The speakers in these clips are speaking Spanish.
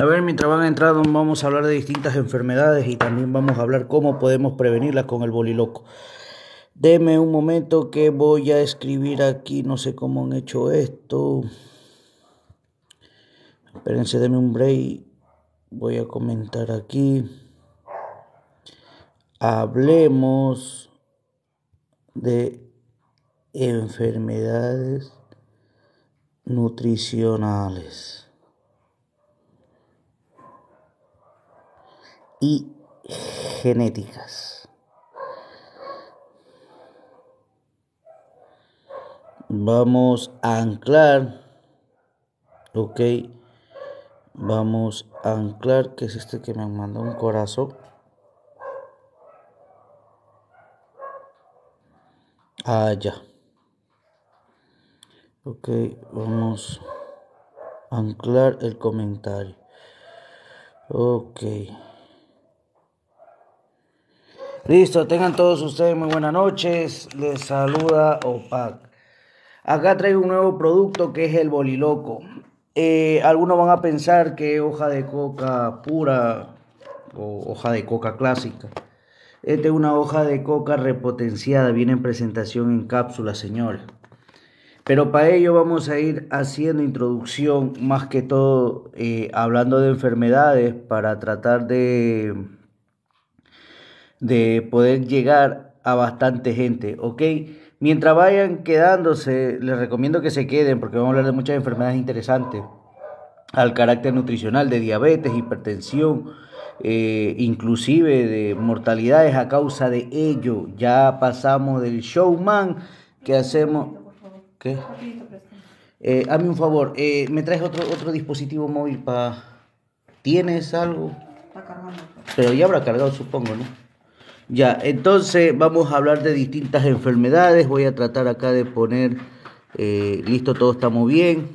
A ver, mientras van entrando vamos a hablar de distintas enfermedades y también vamos a hablar cómo podemos prevenirlas con el boliloco. Deme un momento que voy a escribir aquí, no sé cómo han hecho esto. Espérense, deme un break. Voy a comentar aquí. Hablemos de enfermedades nutricionales. y genéticas. Vamos a anclar, ok, vamos a anclar, que es este que me mandó un corazón. allá. Ah, ya ok, vamos a anclar el comentario. Ok. Listo, tengan todos ustedes muy buenas noches. Les saluda OPAC. Acá traigo un nuevo producto que es el boliloco. Eh, algunos van a pensar que es hoja de coca pura o hoja de coca clásica. Esta es una hoja de coca repotenciada, viene en presentación en cápsula, señores. Pero para ello vamos a ir haciendo introducción, más que todo eh, hablando de enfermedades, para tratar de de poder llegar a bastante gente, ¿ok? Mientras vayan quedándose, les recomiendo que se queden porque vamos a hablar de muchas enfermedades interesantes, al carácter nutricional, de diabetes, hipertensión, eh, inclusive de mortalidades a causa de ello. Ya pasamos del showman que hacemos... ¿Qué? Eh, un favor, eh, ¿me traes otro, otro dispositivo móvil para... ¿Tienes algo? Pero ya habrá cargado, supongo, ¿no? Ya, entonces vamos a hablar de distintas enfermedades. Voy a tratar acá de poner, eh, listo, todo está muy bien.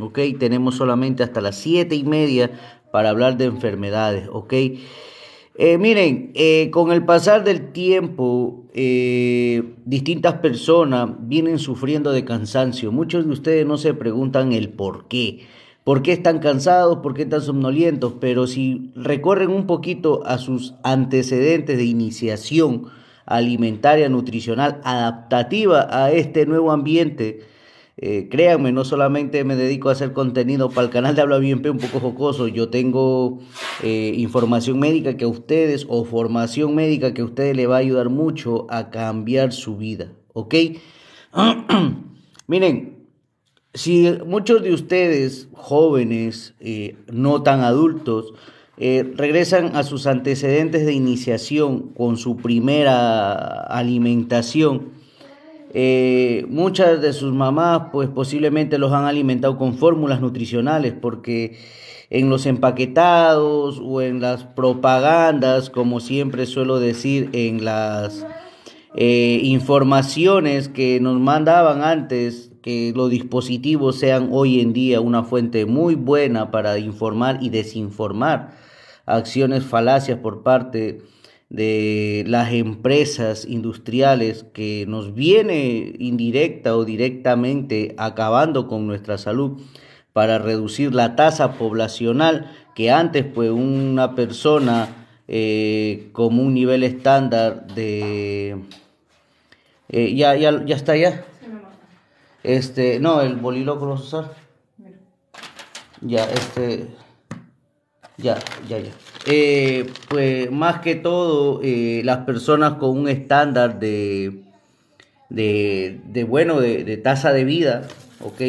Ok, tenemos solamente hasta las siete y media para hablar de enfermedades. Ok, eh, miren, eh, con el pasar del tiempo, distintas personas vienen sufriendo de cansancio. Muchos de ustedes no se preguntan el por qué por qué están cansados, por qué están somnolientos, pero si recorren un poquito a sus antecedentes de iniciación alimentaria, nutricional, adaptativa a este nuevo ambiente, eh, créanme, no solamente me dedico a hacer contenido para el canal de Habla Bien P, un poco jocoso, yo tengo eh, información médica que a ustedes o formación médica que a ustedes le va a ayudar mucho a cambiar su vida, ¿ok? Miren, si muchos de ustedes, jóvenes, eh, no tan adultos, eh, regresan a sus antecedentes de iniciación con su primera alimentación, eh, muchas de sus mamás pues posiblemente los han alimentado con fórmulas nutricionales porque en los empaquetados o en las propagandas, como siempre suelo decir, en las informaciones que nos mandaban antes que los dispositivos sean hoy en día una fuente muy buena para informar y desinformar acciones falacias por parte de las empresas industriales que nos viene indirecta o directamente acabando con nuestra salud para reducir la tasa poblacional que antes fue una persona eh, como un nivel estándar de eh, ya, ya, ya está ya este, no, el bolíloco lo a usar. Ya, este. Ya, ya, ya. Eh, pues más que todo, eh, las personas con un estándar de, de, de bueno, de, tasa de vida, ¿ok?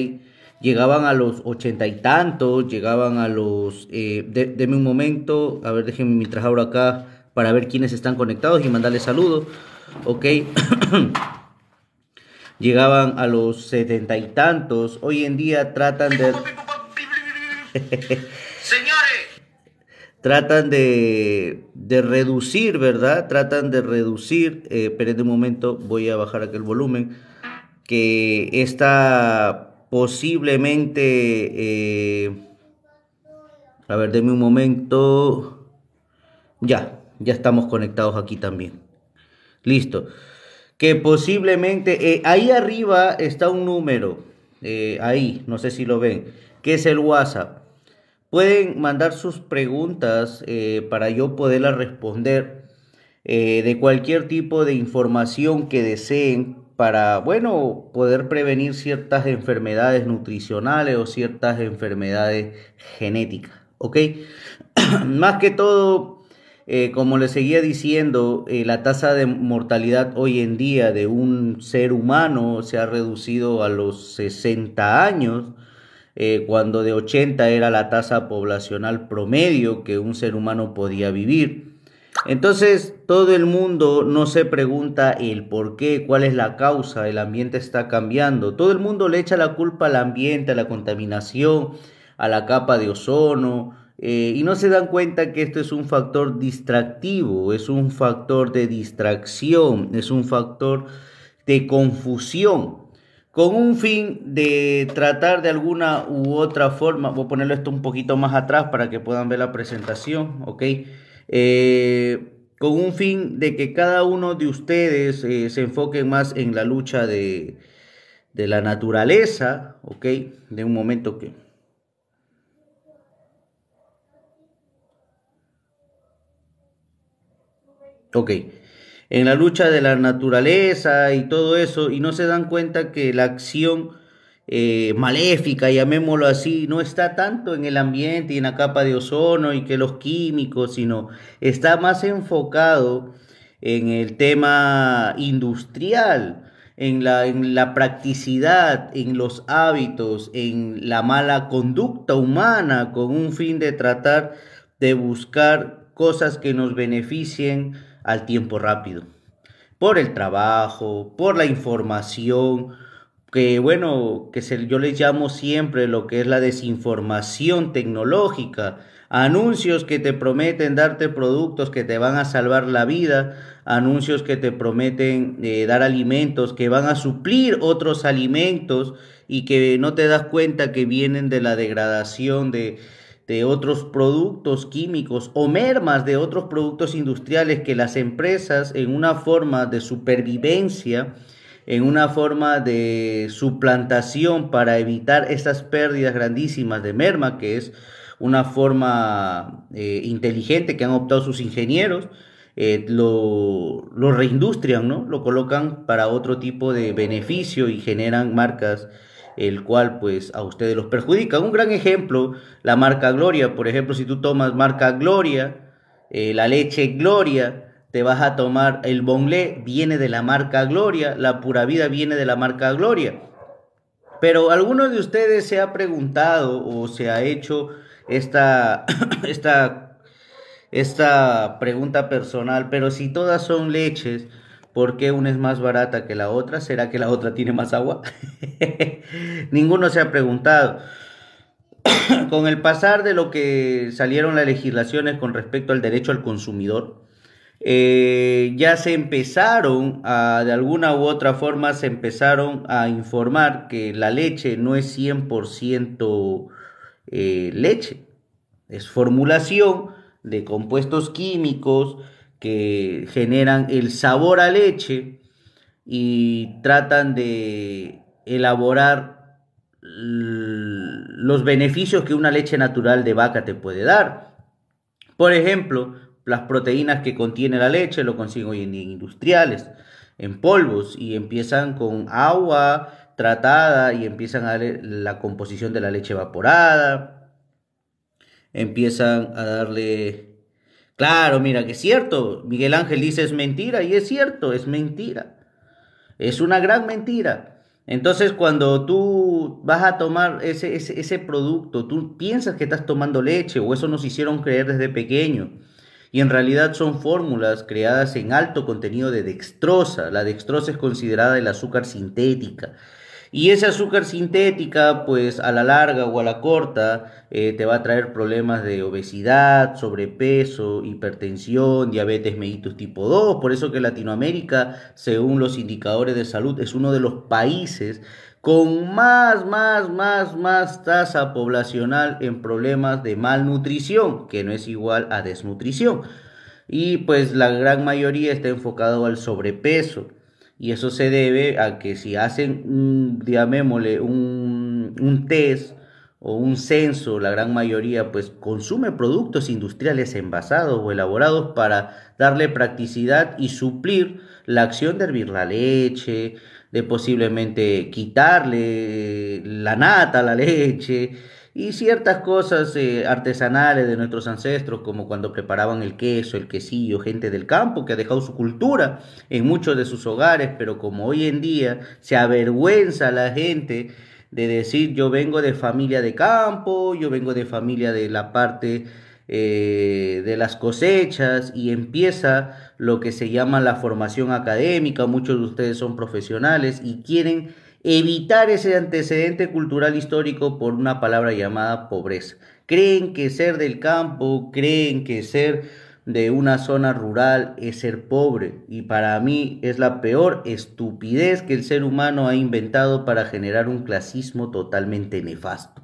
Llegaban a los ochenta y tantos, llegaban a los... Eh, deme un momento, a ver, déjenme mientras abro acá para ver quiénes están conectados y mandarles saludos, ¿ok? llegaban a los setenta y tantos, hoy en día tratan de... Señores. Tratan de, reducir, ¿verdad? Tratan de reducir, Esperen eh, un este momento voy a bajar aquel volumen, que está posiblemente... Eh, a ver, denme un momento. Ya, ya estamos conectados aquí también. Listo que posiblemente eh, ahí arriba está un número, eh, ahí, no sé si lo ven, que es el WhatsApp. Pueden mandar sus preguntas eh, para yo poderlas responder de cualquier tipo de información que deseen para, bueno, poder prevenir ciertas enfermedades nutricionales o ciertas enfermedades genéticas, ¿ok? Más que todo, eh, como le seguía diciendo, eh, la tasa de mortalidad hoy en día de un ser humano se ha reducido a los 60 años, eh, cuando de 80 era la tasa poblacional promedio que un ser humano podía vivir. Entonces, todo el mundo no se pregunta el por qué, cuál es la causa, el ambiente está cambiando. Todo el mundo le echa la culpa al ambiente, a la contaminación, a la capa de ozono, eh, y no se dan cuenta que esto es un factor distractivo, es un factor de distracción, es un factor de confusión, con un fin de tratar de alguna u otra forma, voy a ponerlo esto un poquito más atrás para que puedan ver la presentación, ¿ok? Eh, con un fin de que cada uno de ustedes eh, se enfoque más en la lucha de, de la naturaleza, ¿ok? De un momento que... Ok. En la lucha de la naturaleza y todo eso, y no se dan cuenta que la acción eh, maléfica, llamémoslo así, no está tanto en el ambiente y en la capa de ozono y que los químicos, sino está más enfocado en el tema industrial, en la, en la practicidad, en los hábitos, en la mala conducta humana, con un fin de tratar de buscar cosas que nos beneficien al tiempo rápido. Por el trabajo, por la información, que bueno, que yo les llamo siempre lo que es la desinformación tecnológica, anuncios que te prometen darte productos que te van a salvar la vida, anuncios que te prometen eh, dar alimentos que van a suplir otros alimentos y que no te das cuenta que vienen de la degradación de, de otros productos químicos o mermas de otros productos industriales que las empresas en una forma de supervivencia, en una forma de suplantación para evitar esas pérdidas grandísimas de merma, que es una forma eh, inteligente que han optado sus ingenieros, eh, lo, lo, reindustrian, ¿no? Lo colocan para otro tipo de beneficio y generan marcas el cual pues a ustedes los perjudica. Un gran ejemplo, la marca Gloria, por ejemplo, si tú tomas marca Gloria, eh, la leche Gloria, te vas a tomar el bonlé, viene de la marca Gloria, la pura vida viene de la marca Gloria. Pero alguno de ustedes se ha preguntado o se ha hecho esta, esta, esta pregunta personal, pero si todas son leches, ¿Por qué una es más barata que la otra? ¿Será que la otra tiene más agua? Ninguno se ha preguntado. con el pasar de lo que salieron las legislaciones con respecto al derecho al consumidor, eh, ya se empezaron a, de alguna u otra forma, se empezaron a informar que la leche no es 100% eh, leche, es formulación de compuestos químicos, que generan el sabor a leche y tratan de elaborar los beneficios que una leche natural de vaca te puede dar. Por ejemplo, las proteínas que contiene la leche lo consiguen hoy en industriales, en polvos, y empiezan con agua tratada y empiezan a darle la composición de la leche evaporada, empiezan a darle Claro, mira, que es cierto. Miguel Ángel dice es mentira y es cierto, es mentira. Es una gran mentira. Entonces, cuando tú vas a tomar ese, ese, ese producto, tú piensas que estás tomando leche o eso nos hicieron creer desde pequeño. Y en realidad son fórmulas creadas en alto contenido de dextrosa. La dextrosa es considerada el azúcar sintética y ese azúcar sintética, pues a la larga o a la corta, eh, te va a traer problemas de obesidad, sobrepeso, hipertensión, diabetes mellitus tipo 2. Por eso que Latinoamérica, según los indicadores de salud, es uno de los países con más, más, más, más tasa poblacional en problemas de malnutrición, que no es igual a desnutrición. Y pues la gran mayoría está enfocado al sobrepeso. Y eso se debe a que si hacen un, un, un test o un censo, la gran mayoría pues consume productos industriales envasados o elaborados para darle practicidad y suplir la acción de hervir la leche, de posiblemente quitarle la nata a la leche, y ciertas cosas eh, artesanales de nuestros ancestros, como cuando preparaban el queso, el quesillo, gente del campo que ha dejado su cultura en muchos de sus hogares, pero como hoy en día se avergüenza la gente de decir yo vengo de familia de campo, yo vengo de familia de la parte eh, de las cosechas y empieza lo que se llama la formación académica, muchos de ustedes son profesionales y quieren evitar ese antecedente cultural histórico por una palabra llamada pobreza. Creen que ser del campo, creen que ser de una zona rural es ser pobre y para mí es la peor estupidez que el ser humano ha inventado para generar un clasismo totalmente nefasto.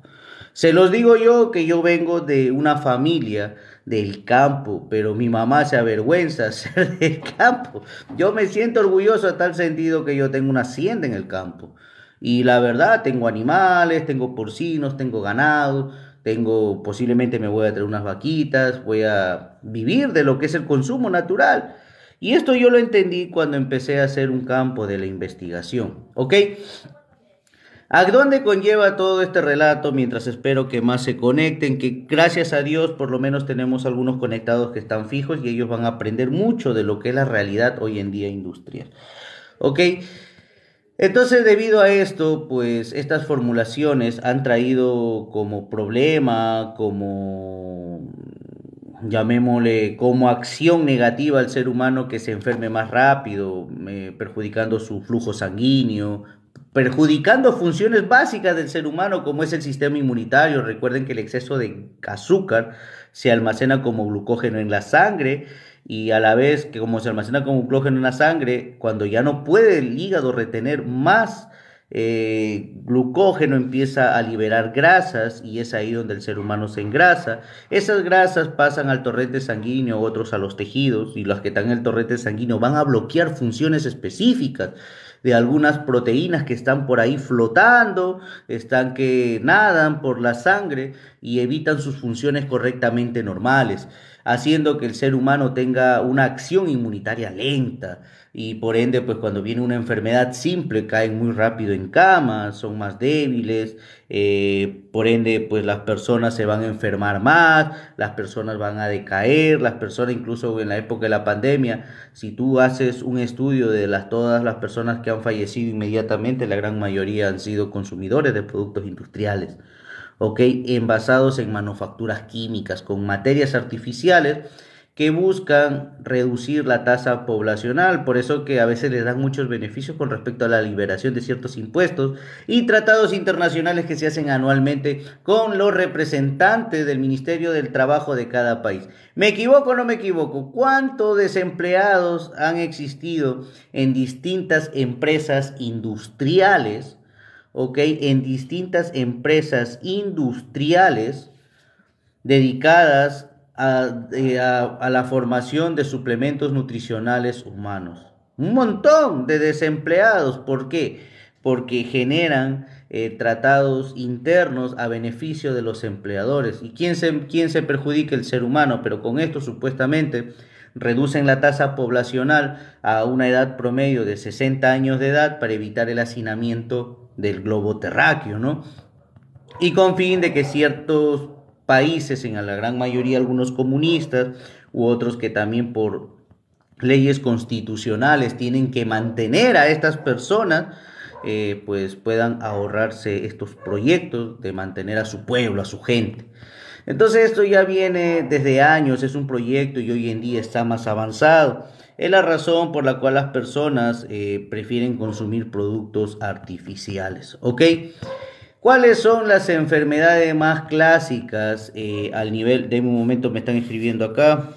Se los digo yo que yo vengo de una familia del campo, pero mi mamá se avergüenza de ser del campo. Yo me siento orgulloso a tal sentido que yo tengo una hacienda en el campo. Y la verdad, tengo animales, tengo porcinos, tengo ganado, tengo, posiblemente me voy a traer unas vaquitas, voy a vivir de lo que es el consumo natural. Y esto yo lo entendí cuando empecé a hacer un campo de la investigación, ¿ok? ¿A dónde conlleva todo este relato mientras espero que más se conecten? Que gracias a Dios por lo menos tenemos algunos conectados que están fijos y ellos van a aprender mucho de lo que es la realidad hoy en día industrial. ¿Ok? Entonces, debido a esto, pues estas formulaciones han traído como problema, como llamémosle como acción negativa al ser humano que se enferme más rápido, eh, perjudicando su flujo sanguíneo, perjudicando funciones básicas del ser humano como es el sistema inmunitario. Recuerden que el exceso de azúcar se almacena como glucógeno en la sangre y a la vez que como se almacena como glucógeno en la sangre, cuando ya no puede el hígado retener más eh, glucógeno, empieza a liberar grasas y es ahí donde el ser humano se engrasa. Esas grasas pasan al torrente sanguíneo, otros a los tejidos y las que están en el torrente sanguíneo van a bloquear funciones específicas de algunas proteínas que están por ahí flotando, están que nadan por la sangre y evitan sus funciones correctamente normales haciendo que el ser humano tenga una acción inmunitaria lenta y por ende pues cuando viene una enfermedad simple caen muy rápido en cama, son más débiles, eh, por ende pues las personas se van a enfermar más, las personas van a decaer, las personas incluso en la época de la pandemia, si tú haces un estudio de las, todas las personas que han fallecido inmediatamente, la gran mayoría han sido consumidores de productos industriales. ¿ok? Envasados en manufacturas químicas con materias artificiales que buscan reducir la tasa poblacional, por eso que a veces les dan muchos beneficios con respecto a la liberación de ciertos impuestos y tratados internacionales que se hacen anualmente con los representantes del Ministerio del Trabajo de cada país. ¿Me equivoco o no me equivoco? ¿Cuántos desempleados han existido en distintas empresas industriales? En distintas empresas industriales dedicadas eh, a, la formación de suplementos nutricionales humanos. Un montón de desempleados. ¿Por qué? Porque generan eh, tratados internos a beneficio de los empleadores. ¿Y quién se, quién se perjudica? El ser humano. Pero con esto supuestamente reducen la tasa poblacional a una edad promedio de 60 años de edad para evitar el hacinamiento del globo terráqueo, ¿no? Y con fin de que ciertos países, en la gran mayoría algunos comunistas u otros que también por leyes constitucionales tienen que mantener a estas personas, eh, pues puedan ahorrarse estos proyectos de mantener a su pueblo, a su gente. Entonces esto ya viene desde años, es un proyecto y hoy en día está más avanzado es la razón por la cual las personas eh, prefieren consumir productos artificiales. ¿Ok? ¿Cuáles son las enfermedades más clásicas eh, al nivel? De un momento, me están escribiendo acá.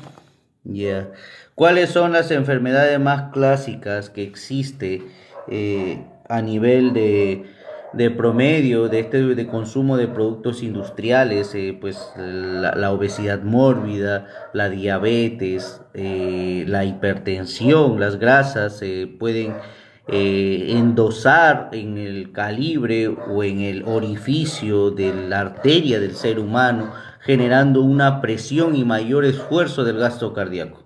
Ya. ¿Cuáles son las enfermedades más clásicas que existe eh, a nivel de de promedio de este consumo de productos industriales, eh, pues la, obesidad mórbida, la diabetes, eh, la hipertensión, las grasas se eh, pueden endosar en el calibre o en el orificio de la arteria del ser humano, generando una presión y mayor esfuerzo del gasto cardíaco.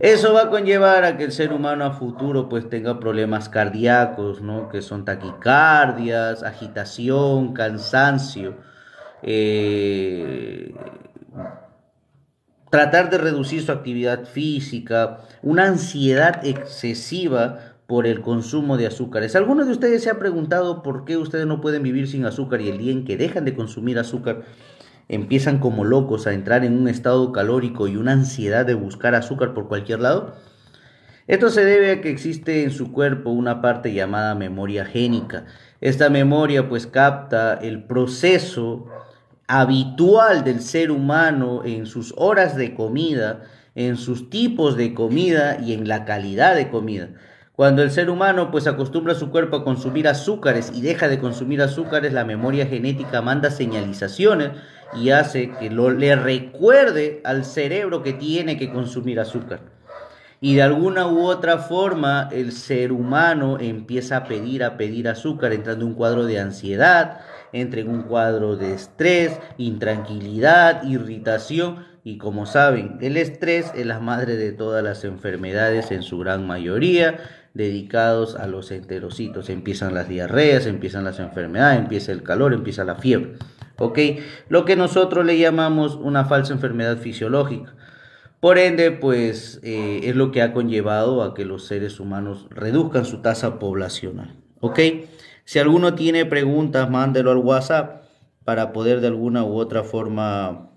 Eso va a conllevar a que el ser humano a futuro pues tenga problemas cardíacos, ¿no? Que son taquicardias, agitación, cansancio. Eh, tratar de reducir su actividad física, una ansiedad excesiva por el consumo de azúcares. ¿Alguno de ustedes se ha preguntado por qué ustedes no pueden vivir sin azúcar y el día en que dejan de consumir azúcar? empiezan como locos a entrar en un estado calórico y una ansiedad de buscar azúcar por cualquier lado? Esto se debe a que existe en su cuerpo una parte llamada memoria génica. Esta memoria pues capta el proceso habitual del ser humano en sus horas de comida, en sus tipos de comida y en la calidad de comida. Cuando el ser humano pues acostumbra a su cuerpo a consumir azúcares y deja de consumir azúcares, la memoria genética manda señalizaciones y hace que lo, le recuerde al cerebro que tiene que consumir azúcar. Y de alguna u otra forma el ser humano empieza a pedir, a pedir azúcar, entrando en un cuadro de ansiedad, entra en un cuadro de estrés, intranquilidad, irritación. Y como saben, el estrés es la madre de todas las enfermedades en su gran mayoría dedicados a los enterocitos. Empiezan las diarreas, empiezan las enfermedades, empieza el calor, empieza la fiebre. Lo que nosotros le llamamos una falsa enfermedad fisiológica. Por ende, pues eh, es lo que ha conllevado a que los seres humanos reduzcan su tasa poblacional, ¿ok? Si alguno tiene preguntas, mándelo al WhatsApp para poder de alguna u otra forma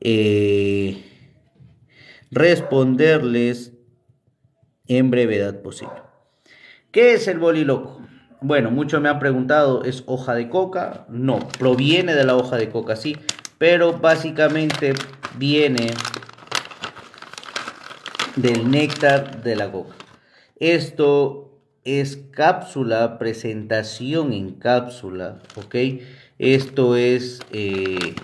eh, responderles en brevedad posible. ¿Qué es el boliloco? Bueno, muchos me han preguntado, ¿es hoja de coca? No, proviene de la hoja de coca, sí, pero básicamente viene del néctar de la coca. Esto es cápsula, presentación en cápsula, ¿ok? Esto es... Eh,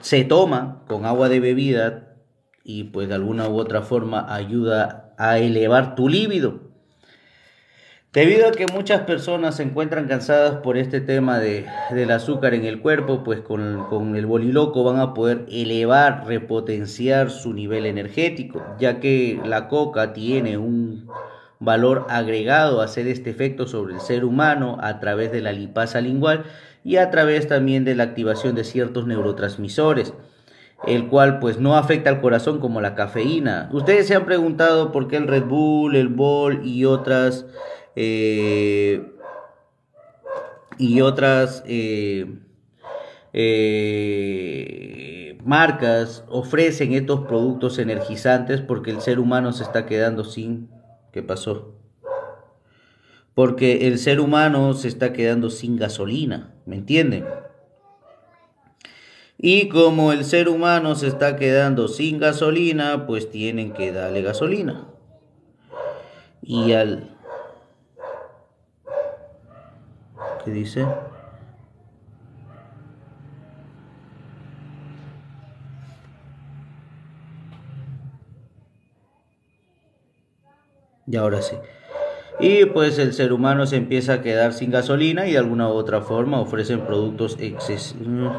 se toma con agua de bebida y pues de alguna u otra forma ayuda a elevar tu líbido. Debido a que muchas personas se encuentran cansadas por este tema de, del azúcar en el cuerpo, pues con, con el boliloco van a poder elevar, repotenciar su nivel energético, ya que la coca tiene un valor agregado a hacer este efecto sobre el ser humano a través de la lipasa lingual y a través también de la activación de ciertos neurotransmisores el cual pues no afecta al corazón como la cafeína. Ustedes se han preguntado por qué el Red Bull, el Bol y otras eh, y otras eh, eh, marcas ofrecen estos productos energizantes porque el ser humano se está quedando sin... ¿Qué pasó? Porque el ser humano se está quedando sin gasolina, ¿me entienden? Y como el ser humano se está quedando sin gasolina, pues tienen que darle gasolina. Y al que dice Y ahora sí. Y pues el ser humano se empieza a quedar sin gasolina y de alguna u otra forma ofrecen productos excesivos.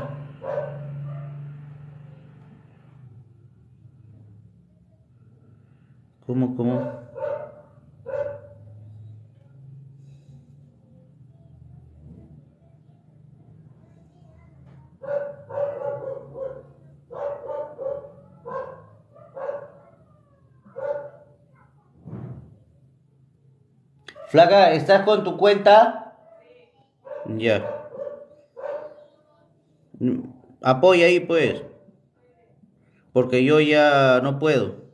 ¿Cómo, cómo? Flaca, ¿estás con tu cuenta? Ya. Apoya ahí pues. Porque yo ya no puedo.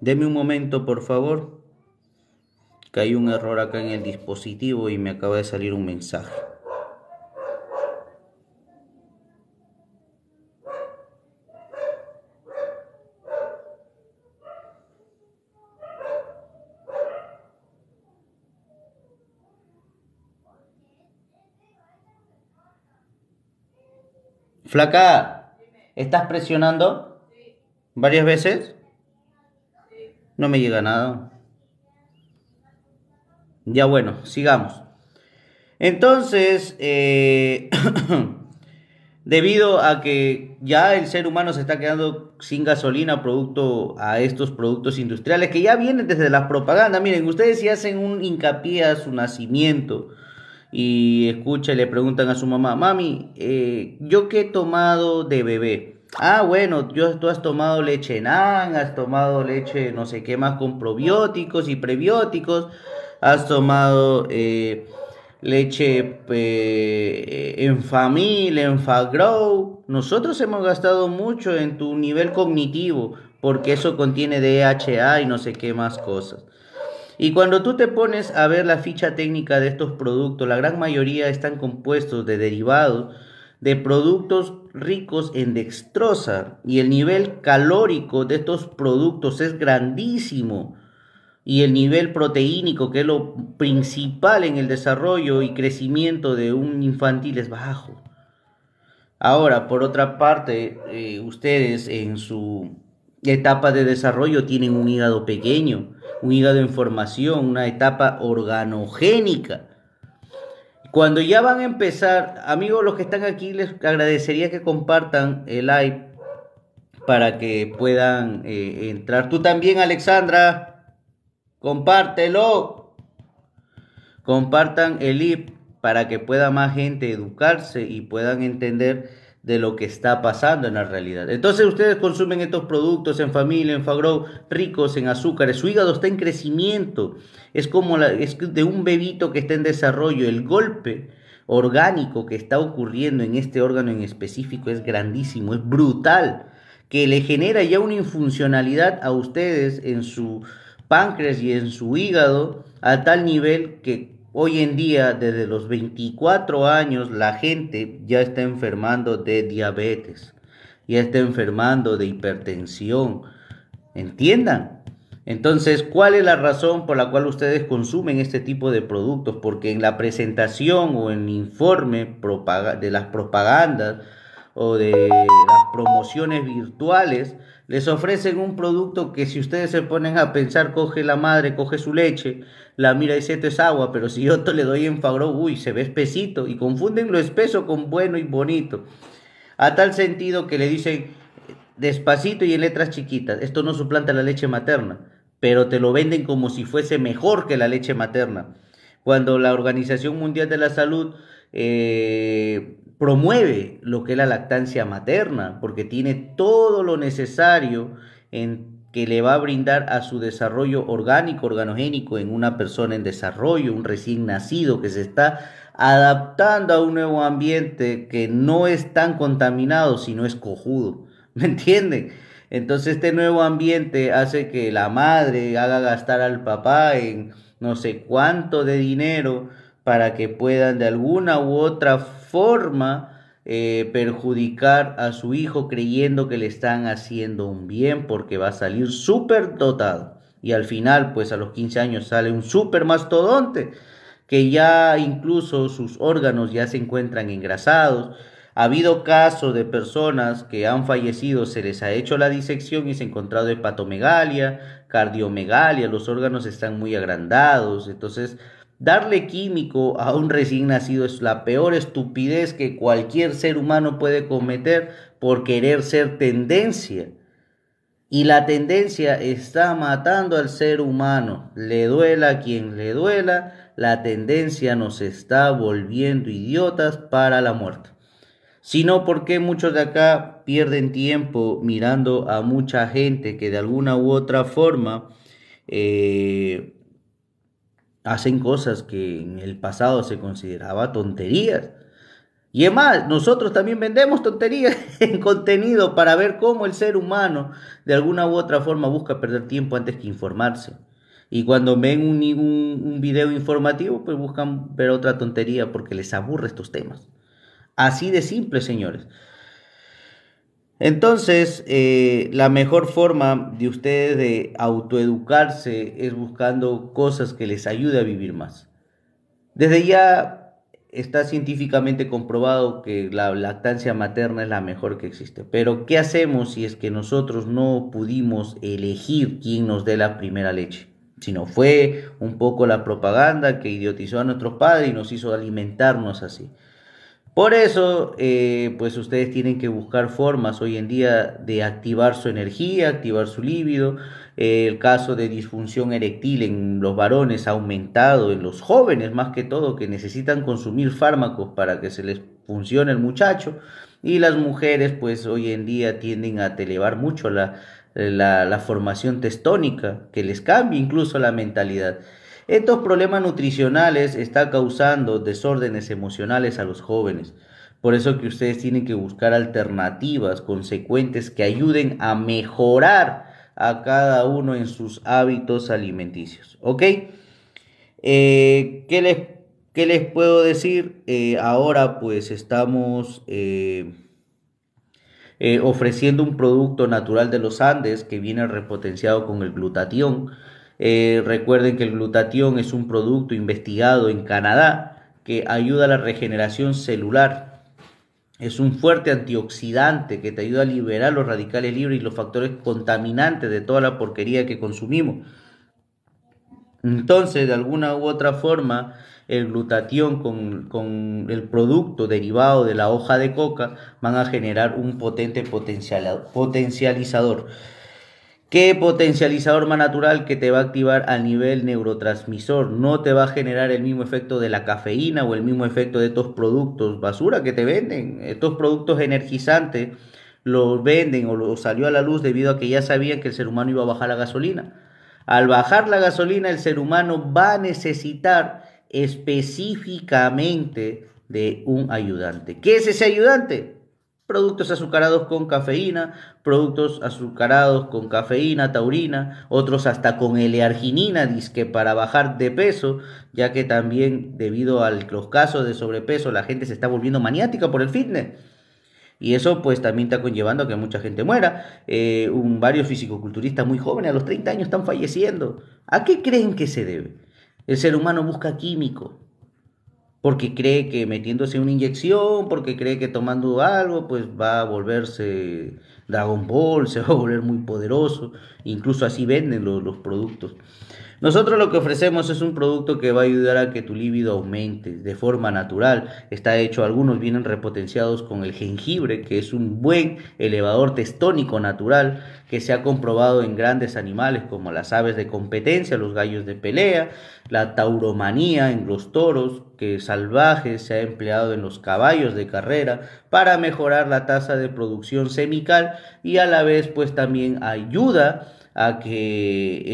Deme un momento, por favor. Que hay un error acá en el dispositivo y me acaba de salir un mensaje. acá ¿estás presionando? ¿Varias veces? No me llega nada. Ya bueno, sigamos. Entonces, eh, debido a que ya el ser humano se está quedando sin gasolina producto a estos productos industriales que ya vienen desde las propagandas. Miren, ustedes si hacen un hincapié a su nacimiento, y escucha y le preguntan a su mamá, mami, eh, ¿yo qué he tomado de bebé? Ah, bueno, yo, tú has tomado leche nan, has tomado leche no sé qué más con probióticos y prebióticos, has tomado eh, leche eh, en familia, en Fagrow. Nosotros hemos gastado mucho en tu nivel cognitivo porque eso contiene DHA y no sé qué más cosas. Y cuando tú te pones a ver la ficha técnica de estos productos, la gran mayoría están compuestos de derivados de productos ricos en dextrosa y el nivel calórico de estos productos es grandísimo y el nivel proteínico, que es lo principal en el desarrollo y crecimiento de un infantil, es bajo. Ahora, por otra parte, eh, ustedes en su etapa de desarrollo tienen un hígado pequeño un hígado en formación, una etapa organogénica. Cuando ya van a empezar, amigos, los que están aquí, les agradecería que compartan el like para que puedan eh, entrar. Tú también, Alexandra, compártelo. Compartan el IP para que pueda más gente educarse y puedan entender de lo que está pasando en la realidad. Entonces ustedes consumen estos productos en familia, en Fagrow, ricos en azúcares. Su hígado está en crecimiento. Es como la, de un bebito que está en desarrollo. El golpe orgánico que está ocurriendo en este órgano en específico es grandísimo, es brutal, que le genera ya una infuncionalidad a ustedes en su páncreas y en su hígado a tal nivel que Hoy en día, desde los 24 años, la gente ya está enfermando de diabetes, ya está enfermando de hipertensión. Entiendan. Entonces, ¿cuál es la razón por la cual ustedes consumen este tipo de productos? Porque en la presentación o en el informe de las propagandas o de las promociones virtuales, les ofrecen un producto que si ustedes se ponen a pensar, coge la madre, coge su leche, la mira y dice, esto es agua, pero si yo te le doy en uy, se ve espesito, y confunden lo espeso con bueno y bonito. A tal sentido que le dicen despacito y en letras chiquitas, esto no suplanta la leche materna, pero te lo venden como si fuese mejor que la leche materna. Cuando la Organización Mundial de la Salud eh, promueve lo que es la lactancia materna, porque tiene todo lo necesario en, que le va a brindar a su desarrollo orgánico, organogénico en una persona en desarrollo, un recién nacido que se está adaptando a un nuevo ambiente que no es tan contaminado, sino es cojudo. ¿Me entienden? Entonces este nuevo ambiente hace que la madre haga gastar al papá en no sé cuánto de dinero para que puedan de alguna u otra forma forma eh, perjudicar a su hijo creyendo que le están haciendo un bien porque va a salir súper dotado. Y al final, pues a los 15 años sale un súper mastodonte que ya incluso sus órganos ya se encuentran engrasados. Ha habido casos de personas que han fallecido, se les ha hecho la disección y se ha encontrado hepatomegalia, cardiomegalia, los órganos están muy agrandados, entonces Darle químico a un recién nacido es la peor estupidez que cualquier ser humano puede cometer por querer ser tendencia. Y la tendencia está matando al ser humano. Le duela a quien le duela, la tendencia nos está volviendo idiotas para la muerte. si Sino porque muchos de acá pierden tiempo mirando a mucha gente que de alguna u otra forma eh, hacen cosas que en el pasado se consideraba tonterías. Y es más, nosotros también vendemos tonterías en contenido para ver cómo el ser humano de alguna u otra forma busca perder tiempo antes que informarse. Y cuando ven un, video informativo, pues buscan ver otra tontería porque les aburre estos temas. Así de simple, señores. Entonces, eh, la mejor forma de ustedes de autoeducarse es buscando cosas que les ayude a vivir más. Desde ya está científicamente comprobado que la lactancia materna es la mejor que existe. Pero, ¿qué hacemos si es que nosotros no pudimos elegir quién nos dé la primera leche? Si no fue un poco la propaganda que idiotizó a nuestros padres y nos hizo alimentarnos así. Por eso, eh, pues ustedes tienen que buscar formas hoy en día de activar su energía, activar su líbido. Eh, el caso de disfunción erectil en los varones ha aumentado, en los jóvenes más que todo, que necesitan consumir fármacos para que se les funcione el muchacho. Y las mujeres, pues hoy en día tienden a elevar mucho la formación testónica, que les cambia incluso la mentalidad. Estos problemas nutricionales están causando desórdenes emocionales a los jóvenes. Por eso que ustedes tienen que buscar alternativas consecuentes que ayuden a mejorar a cada uno en sus hábitos alimenticios. ¿Ok? Eh, ¿qué, les, puedo decir? Eh, ahora pues estamos eh, ofreciendo un producto natural de los Andes que viene repotenciado con el glutatión eh, recuerden que el glutatión es un producto investigado en Canadá que ayuda a la regeneración celular. Es un fuerte antioxidante que te ayuda a liberar los radicales libres y los factores contaminantes de toda la porquería que consumimos. Entonces, de alguna u otra forma, el glutatión con, el producto derivado de la hoja de coca van a generar un potente potencializador. ¿Qué potencializador más natural que te va a activar a nivel neurotransmisor? No te va a generar el mismo efecto de la cafeína o el mismo efecto de estos productos basura que te venden. Estos productos energizantes los venden o los salió a la luz debido a que ya sabían que el ser humano iba a bajar la gasolina. Al bajar la gasolina, el ser humano va a necesitar específicamente de un ayudante. ¿Qué es ese ayudante? productos azucarados con cafeína, productos azucarados con cafeína, taurina, otros hasta con L-arginina, disque para bajar de peso, ya que también debido a los casos de sobrepeso la gente se está volviendo maniática por el fitness. Y eso pues también está conllevando a que mucha gente muera. Eh, un, varios fisicoculturistas muy jóvenes, a los 30 años, están falleciendo. ¿A qué creen que se debe? El ser humano busca químico, porque cree que metiéndose una inyección, porque cree que tomando algo, pues va a volverse Dragon Ball, se va a volver muy poderoso, incluso así venden los, los productos. Nosotros lo que ofrecemos es un producto que va a ayudar a que tu líbido aumente de forma natural. Está hecho, algunos vienen repotenciados con el jengibre, que es un buen elevador testónico natural que se ha comprobado en grandes animales como las aves de competencia, los gallos de pelea, la tauromanía en los toros, que salvajes se ha empleado en los caballos de carrera para mejorar la tasa de producción semical y a la vez pues también ayuda a que eh,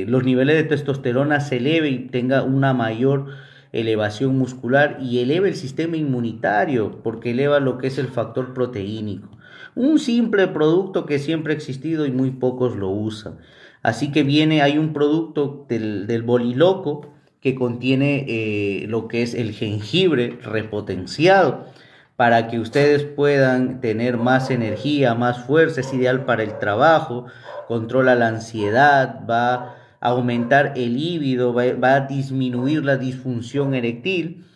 eh, los niveles de testosterona se eleve y tenga una mayor elevación muscular y eleve el sistema inmunitario porque eleva lo que es el factor proteínico. Un simple producto que siempre ha existido y muy pocos lo usan. Así que viene, hay un producto del, boliloco que contiene eh, lo que es el jengibre repotenciado para que ustedes puedan tener más energía, más fuerza, es ideal para el trabajo, controla la ansiedad, va a aumentar el líbido, va, a disminuir la disfunción erectil,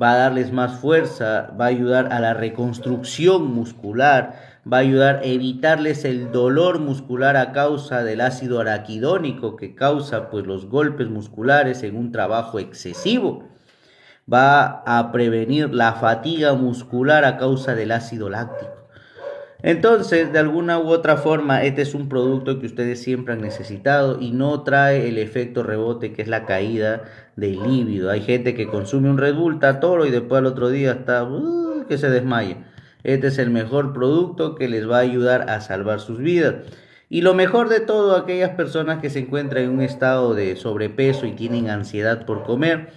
va a darles más fuerza, va a ayudar a la reconstrucción muscular, va a ayudar a evitarles el dolor muscular a causa del ácido araquidónico que causa pues los golpes musculares en un trabajo excesivo va a prevenir la fatiga muscular a causa del ácido láctico. Entonces, de alguna u otra forma, este es un producto que ustedes siempre han necesitado y no trae el efecto rebote que es la caída del líbido. Hay gente que consume un Red Bull, toro y después al otro día está uh, que se desmaya. Este es el mejor producto que les va a ayudar a salvar sus vidas. Y lo mejor de todo, aquellas personas que se encuentran en un estado de sobrepeso y tienen ansiedad por comer,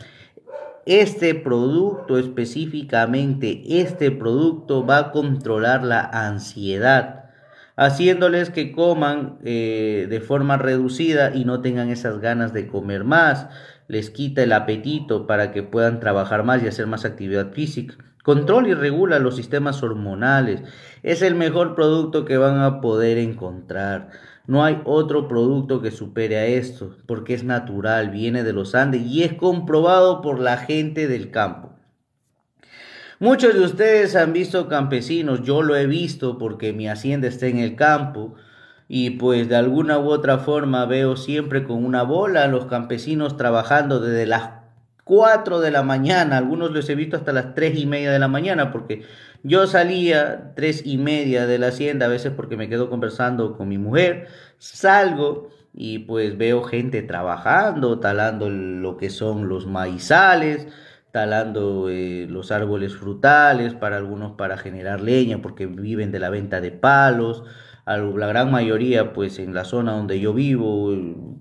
este producto específicamente, este producto va a controlar la ansiedad, haciéndoles que coman eh, de forma reducida y no tengan esas ganas de comer más, les quita el apetito para que puedan trabajar más y hacer más actividad física. Control y regula los sistemas hormonales. Es el mejor producto que van a poder encontrar. No hay otro producto que supere a esto, porque es natural, viene de los Andes y es comprobado por la gente del campo. Muchos de ustedes han visto campesinos, yo lo he visto porque mi hacienda está en el campo y pues de alguna u otra forma veo siempre con una bola a los campesinos trabajando desde las 4 de la mañana, algunos los he visto hasta las 3 y media de la mañana, porque yo salía 3 y media de la hacienda, a veces porque me quedo conversando con mi mujer, salgo y pues veo gente trabajando, talando lo que son los maizales, talando eh, los árboles frutales, para algunos para generar leña, porque viven de la venta de palos, la gran mayoría, pues en la zona donde yo vivo,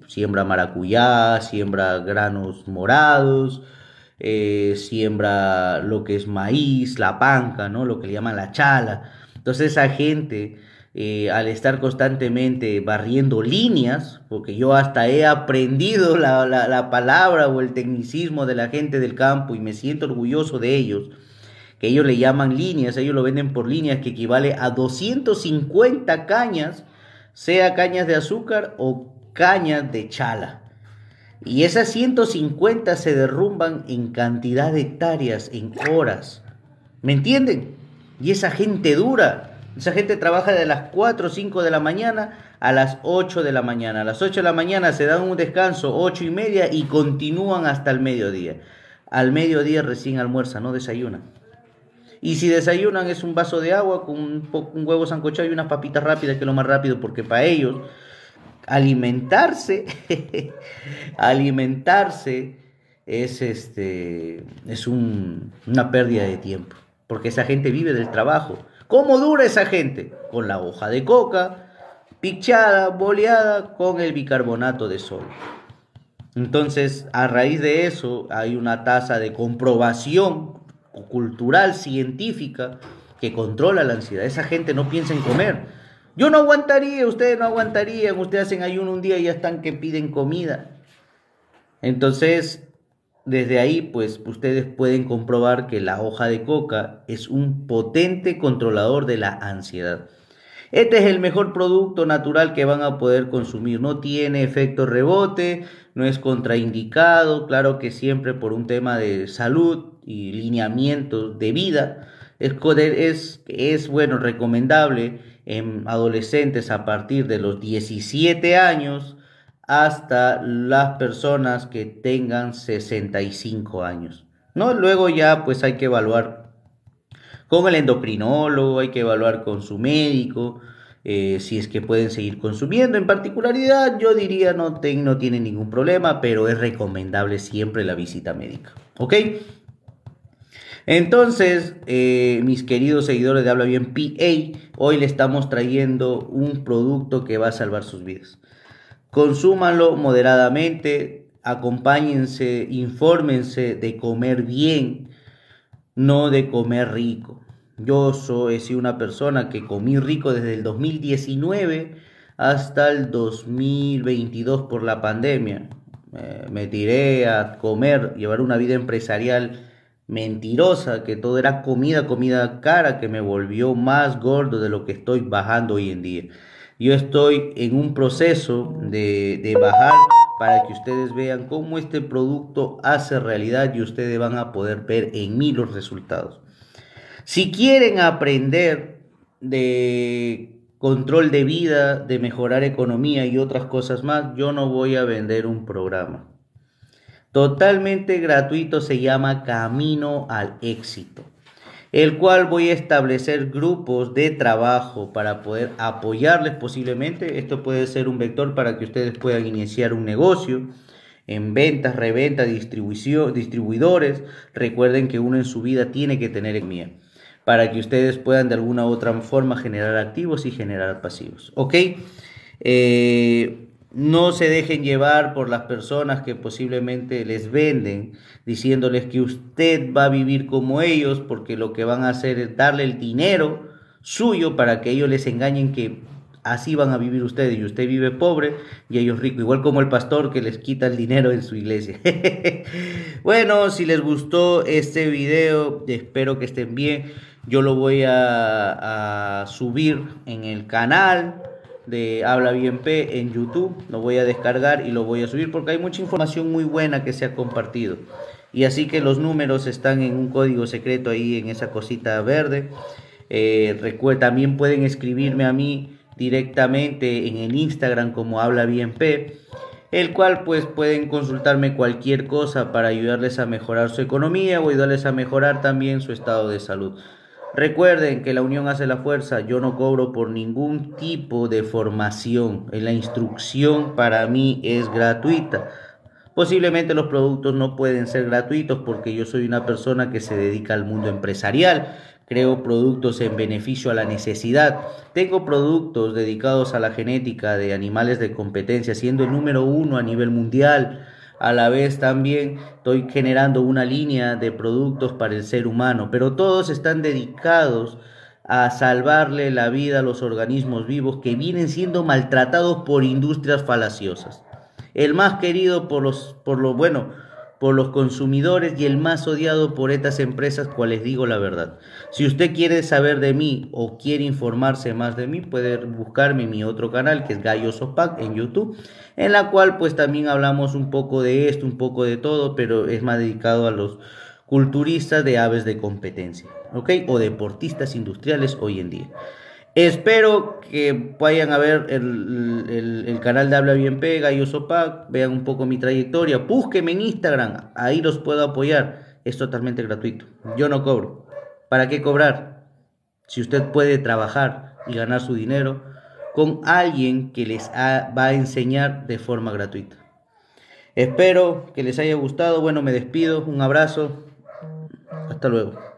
siembra maracuyá, siembra granos morados, eh, siembra lo que es maíz, la panca, ¿no? Lo que le llaman la chala. Entonces esa gente, eh, al estar constantemente barriendo líneas, porque yo hasta he aprendido la palabra o el tecnicismo de la gente del campo y me siento orgulloso de ellos, que ellos le llaman líneas, ellos lo venden por líneas, que equivale a 250 cañas, sea cañas de azúcar o cañas de chala. Y esas 150 se derrumban en cantidad de hectáreas, en horas. ¿Me entienden? Y esa gente dura. Esa gente trabaja de las 4 o 5 de la mañana a las 8 de la mañana. A las 8 de la mañana se dan un descanso, 8 y media, y continúan hasta el mediodía. Al mediodía recién almuerza, no desayunan. Y si desayunan es un vaso de agua con un, huevo sancochado y unas papitas rápidas, que es lo más rápido, porque para ellos alimentarse, alimentarse es, este, es una pérdida de tiempo, porque esa gente vive del trabajo. ¿Cómo dura esa gente? Con la hoja de coca, pichada, boleada, con el bicarbonato de sodio. Entonces, a raíz de eso, hay una tasa de comprobación cultural, científica, que controla la ansiedad. Esa gente no piensa en comer. Yo no aguantaría, ustedes no aguantarían, ustedes hacen ayuno un día y ya están que piden comida. Entonces, desde ahí, pues ustedes pueden comprobar que la hoja de coca es un potente controlador de la ansiedad. Este es el mejor producto natural que van a poder consumir. No tiene efecto rebote, no es contraindicado, claro que siempre por un tema de salud, y lineamientos de vida es, es, bueno, recomendable en adolescentes a partir de los 17 años hasta las personas que tengan 65 años. ¿no? Luego ya pues hay que evaluar con el endocrinólogo, hay que evaluar con su médico, eh, si es que pueden seguir consumiendo. En particularidad yo diría no, no tiene ningún problema, pero es recomendable siempre la visita médica. ¿Ok? Entonces, eh, mis queridos seguidores de Habla Bien PA, hoy le estamos trayendo un producto que va a salvar sus vidas. Consúmanlo moderadamente, acompáñense, infórmense de comer bien, no de comer rico. Yo soy, así una persona que comí rico desde el 2019 hasta el 2022 por la pandemia. Eh, me tiré a comer, llevar una vida empresarial mentirosa, que todo era comida, comida cara, que me volvió más gordo de lo que estoy bajando hoy en día. Yo estoy en un proceso de, de bajar para que ustedes vean cómo este producto hace realidad y ustedes van a poder ver en mí los resultados. Si quieren aprender de control de vida, de mejorar economía y otras cosas más, yo no voy a vender un programa totalmente gratuito, se llama Camino al Éxito, el cual voy a establecer grupos de trabajo para poder apoyarles posiblemente. Esto puede ser un vector para que ustedes puedan iniciar un negocio en ventas, reventa distribución, distribuidores. Recuerden que uno en su vida tiene que tener mía para que ustedes puedan de alguna u otra forma generar activos y generar pasivos. ¿Ok? Eh, no se dejen llevar por las personas que posiblemente les venden, diciéndoles que usted va a vivir como ellos, porque lo que van a hacer es darle el dinero suyo para que ellos les engañen que así van a vivir ustedes y usted vive pobre y ellos ricos, igual como el pastor que les quita el dinero en su iglesia. bueno, si les gustó este video, espero que estén bien. Yo lo voy a, a subir en el canal de Habla Bien P en YouTube. Lo voy a descargar y lo voy a subir porque hay mucha información muy buena que se ha compartido. Y así que los números están en un código secreto ahí en esa cosita verde. Eh, también pueden escribirme a mí directamente en el Instagram como Habla Bien P, el cual pues pueden consultarme cualquier cosa para ayudarles a mejorar su economía o ayudarles a mejorar también su estado de salud. Recuerden que la unión hace la fuerza. Yo no cobro por ningún tipo de formación. La instrucción para mí es gratuita. Posiblemente los productos no pueden ser gratuitos porque yo soy una persona que se dedica al mundo empresarial. Creo productos en beneficio a la necesidad. Tengo productos dedicados a la genética de animales de competencia, siendo el número uno a nivel mundial a la vez también estoy generando una línea de productos para el ser humano, pero todos están dedicados a salvarle la vida a los organismos vivos que vienen siendo maltratados por industrias falaciosas. El más querido por los, por lo bueno, por los consumidores y el más odiado por estas empresas, cuales digo la verdad. Si usted quiere saber de mí o quiere informarse más de mí, puede buscarme en mi otro canal que es Gallos Opac en YouTube, en la cual pues también hablamos un poco de esto, un poco de todo, pero es más dedicado a los culturistas de aves de competencia, ¿ok? O deportistas industriales hoy en día. Espero que vayan a ver el, canal de Habla Bien Pega y Osopac, vean un poco mi trayectoria, búsquenme en Instagram, ahí los puedo apoyar, es totalmente gratuito, yo no cobro. ¿Para qué cobrar? Si usted puede trabajar y ganar su dinero con alguien que les va a enseñar de forma gratuita. Espero que les haya gustado, bueno, me despido, un abrazo, hasta luego.